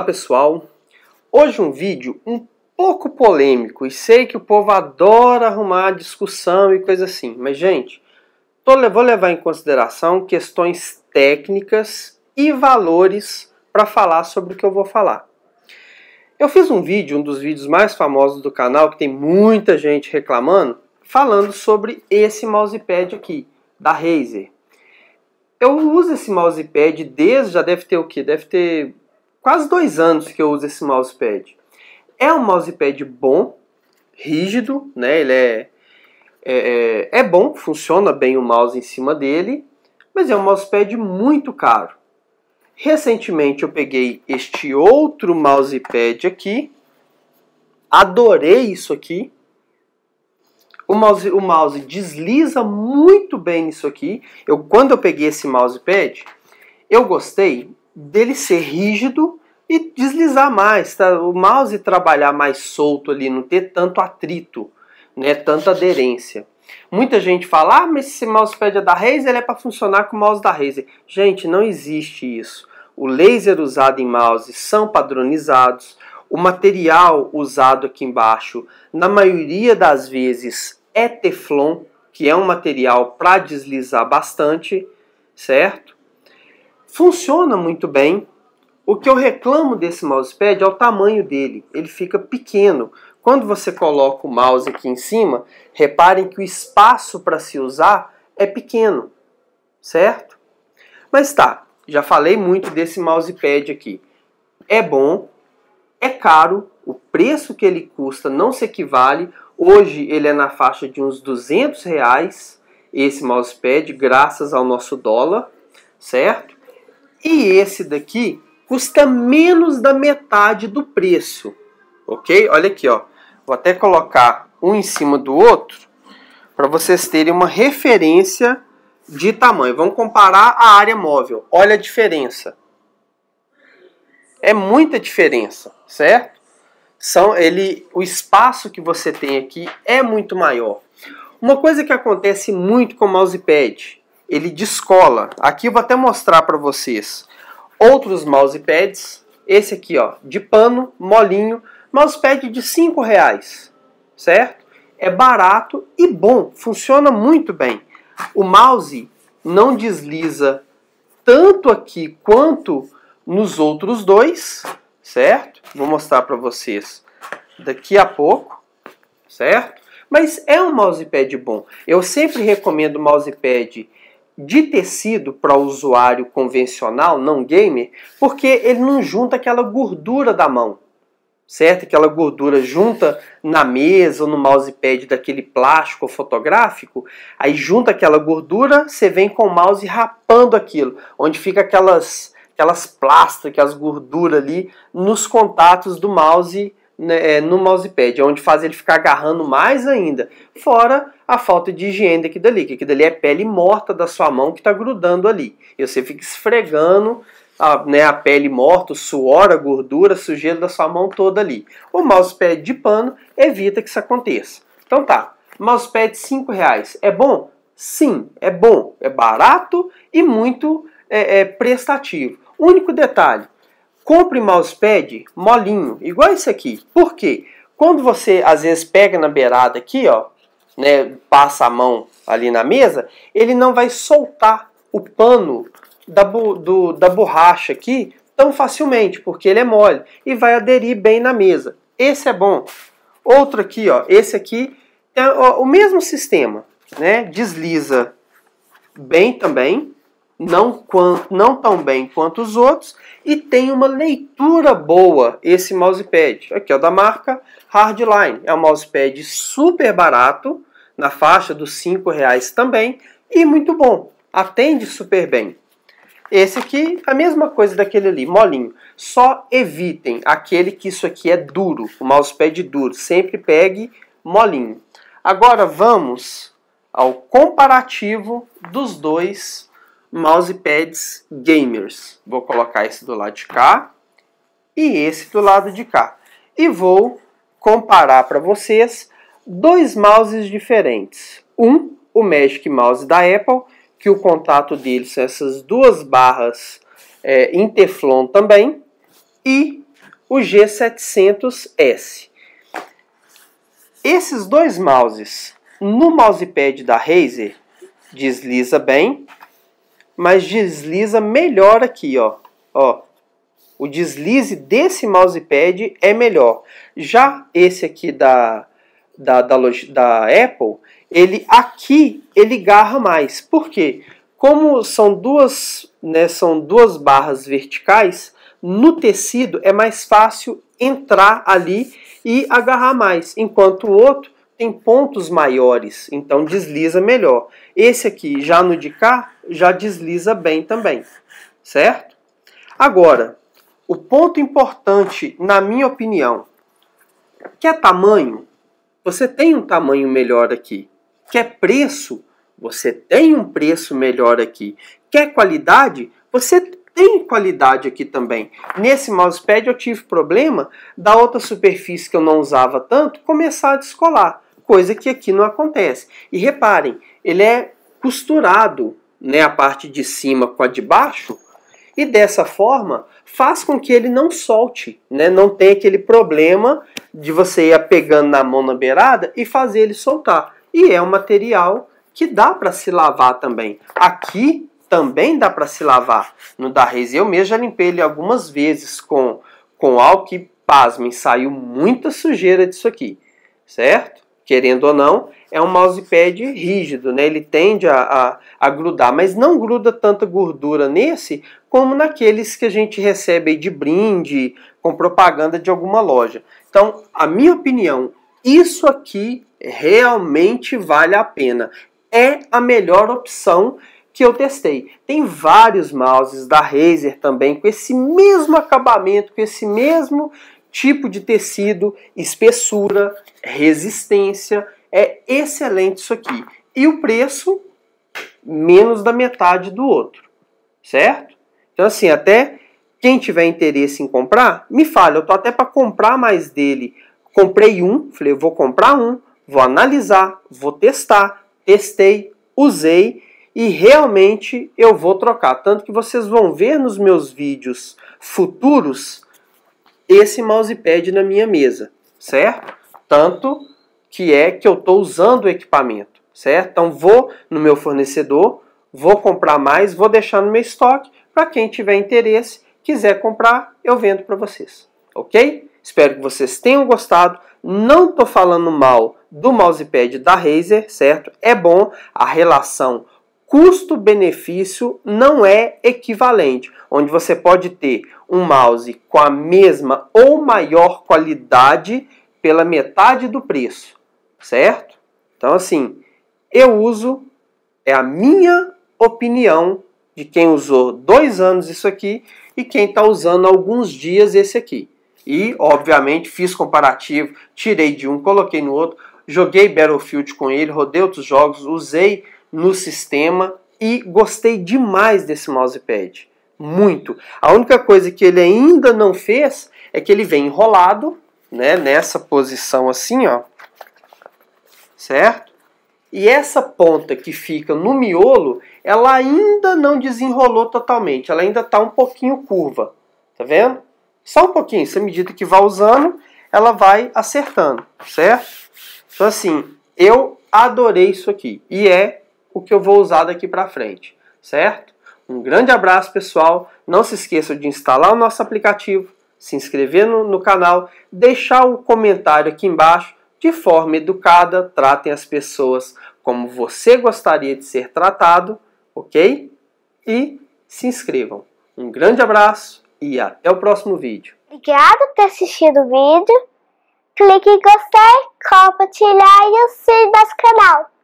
Olá pessoal, hoje um vídeo um pouco polêmico e sei que o povo adora arrumar discussão e coisa assim, mas gente, tô, vou levar em consideração questões técnicas e valores para falar sobre o que eu vou falar. Eu fiz um vídeo, um dos vídeos mais famosos do canal, que tem muita gente reclamando, falando sobre esse mousepad aqui, da Razer. Eu uso esse mousepad desde, já deve ter o que? Deve ter quase dois anos que eu uso esse mousepad. É um mousepad bom, rígido, né? Ele é, é, é, é bom, funciona bem o mouse em cima dele, mas é um mousepad muito caro. Recentemente eu peguei este outro mousepad aqui, adorei isso aqui. O mouse, o mouse desliza muito bem nisso aqui. Eu, quando eu peguei esse mousepad, eu gostei dele ser rígido e deslizar mais, tá? o mouse trabalhar mais solto ali, não ter tanto atrito, né? tanta aderência. Muita gente fala, ah, mas esse mousepad é da Razer, ele é para funcionar com o mouse da Razer. Gente, não existe isso. O laser usado em mouse são padronizados, o material usado aqui embaixo, na maioria das vezes, é Teflon, que é um material para deslizar bastante, certo? Funciona muito bem. O que eu reclamo desse mousepad é o tamanho dele. Ele fica pequeno. Quando você coloca o mouse aqui em cima, reparem que o espaço para se usar é pequeno, certo? Mas tá, já falei muito desse mousepad aqui. É bom, é caro, o preço que ele custa não se equivale. Hoje ele é na faixa de uns 200 reais, esse mousepad, graças ao nosso dólar, certo? E esse daqui custa menos da metade do preço, ok? Olha aqui, ó. Vou até colocar um em cima do outro para vocês terem uma referência de tamanho. Vamos comparar a área móvel. Olha a diferença. É muita diferença, certo? São ele, o espaço que você tem aqui é muito maior. Uma coisa que acontece muito com o mousepad ele descola. Aqui eu vou até mostrar para vocês outros mousepads. Esse aqui, ó, de pano, molinho, mousepad de 5 reais, certo? É barato e bom, funciona muito bem. O mouse não desliza tanto aqui quanto nos outros dois, certo? Vou mostrar para vocês daqui a pouco, certo? Mas é um mousepad bom. Eu sempre recomendo mousepad de tecido para o usuário convencional, não gamer, porque ele não junta aquela gordura da mão, certo? Aquela gordura junta na mesa ou no mousepad daquele plástico fotográfico, aí junta aquela gordura, você vem com o mouse rapando aquilo, onde fica aquelas aquelas plásticas, as gorduras ali nos contatos do mouse né, é, no mousepad, é onde faz ele ficar agarrando mais ainda. Fora a falta de higiene daqui dali, que aqui dali é pele morta da sua mão que está grudando ali. E você fica esfregando a, né, a pele morta, o suor, a gordura, a sujeira da sua mão toda ali. O mousepad de pano evita que isso aconteça. Então tá, mousepad 5 reais. É bom? Sim, é bom, é barato e muito é, é, prestativo. Único detalhe, Compre mousepad molinho, igual esse aqui. Por quê? Quando você às vezes pega na beirada aqui, ó, né, passa a mão ali na mesa, ele não vai soltar o pano da, do, da borracha aqui tão facilmente, porque ele é mole e vai aderir bem na mesa. Esse é bom. Outro aqui, ó, esse aqui é o mesmo sistema, né? Desliza bem também, não, não tão bem quanto os outros, e tem uma leitura boa esse mousepad. Aqui é da marca Hardline. É um mousepad super barato, na faixa dos R$ reais também, e muito bom. Atende super bem. Esse aqui, a mesma coisa daquele ali, molinho. Só evitem aquele que isso aqui é duro, o mousepad duro. Sempre pegue molinho. Agora vamos ao comparativo dos dois mousepads gamers. Vou colocar esse do lado de cá e esse do lado de cá. E vou comparar para vocês dois mouses diferentes. Um, o Magic Mouse da Apple, que o contato dele são essas duas barras é, em Teflon também, e o G700S. Esses dois mouses, no mousepad da Razer, desliza bem, mas desliza melhor aqui, ó. ó. O deslize desse mousepad é melhor. Já esse aqui da, da, da, da Apple, ele aqui ele garra mais. Por quê? Como são duas, né, são duas barras verticais, no tecido é mais fácil entrar ali e agarrar mais, enquanto o outro tem pontos maiores, então desliza melhor. Esse aqui, já no de cá, já desliza bem também, certo? Agora, o ponto importante, na minha opinião, que é tamanho, você tem um tamanho melhor aqui. Que é preço, você tem um preço melhor aqui. Quer é qualidade? Você tem qualidade aqui também. Nesse mousepad eu tive problema da outra superfície que eu não usava tanto começar a descolar coisa que aqui não acontece. E reparem, ele é costurado né, a parte de cima com a de baixo, e dessa forma faz com que ele não solte, né? não tem aquele problema de você ir pegando na mão na beirada e fazer ele soltar. E é um material que dá para se lavar também. Aqui também dá para se lavar no da Reis. Eu mesmo já limpei ele algumas vezes com, com álcool e, pasmem, saiu muita sujeira disso aqui, certo? querendo ou não, é um mousepad rígido, né? ele tende a, a, a, grudar, mas não gruda tanta gordura nesse como naqueles que a gente recebe de brinde, com propaganda de alguma loja. Então, a minha opinião, isso aqui realmente vale a pena. É a melhor opção que eu testei. Tem vários mouses da Razer também com esse mesmo acabamento, com esse mesmo tipo de tecido, espessura, resistência. É excelente isso aqui. E o preço, menos da metade do outro, certo? Então, assim, até quem tiver interesse em comprar, me fale. Eu tô até para comprar mais dele. Comprei um, falei, vou comprar um, vou analisar, vou testar. Testei, usei e realmente eu vou trocar. Tanto que vocês vão ver nos meus vídeos futuros esse mousepad na minha mesa, certo? Tanto que é que eu estou usando o equipamento, certo? Então vou no meu fornecedor, vou comprar mais, vou deixar no meu estoque para quem tiver interesse, quiser comprar, eu vendo para vocês, ok? Espero que vocês tenham gostado. Não estou falando mal do mousepad da Razer, certo? É bom a relação custo-benefício não é equivalente, onde você pode ter um mouse com a mesma ou maior qualidade pela metade do preço, certo? Então, assim, eu uso, é a minha opinião de quem usou dois anos isso aqui e quem está usando alguns dias esse aqui. E, obviamente, fiz comparativo, tirei de um, coloquei no outro, joguei Battlefield com ele, rodei outros jogos, usei no sistema e gostei demais desse mousepad muito. A única coisa que ele ainda não fez é que ele vem enrolado, né, nessa posição assim, ó. Certo? E essa ponta que fica no miolo, ela ainda não desenrolou totalmente, ela ainda está um pouquinho curva. Tá vendo? Só um pouquinho, à medida que vai usando, ela vai acertando, certo? Então assim, eu adorei isso aqui e é o que eu vou usar daqui para frente, certo? Um grande abraço, pessoal. Não se esqueça de instalar o nosso aplicativo, se inscrever no, no canal, deixar o um comentário aqui embaixo. De forma educada, tratem as pessoas como você gostaria de ser tratado, ok? E se inscrevam. Um grande abraço e até o próximo vídeo. Obrigada por ter assistido o vídeo. Clique em gostei, compartilhar e o nosso canal.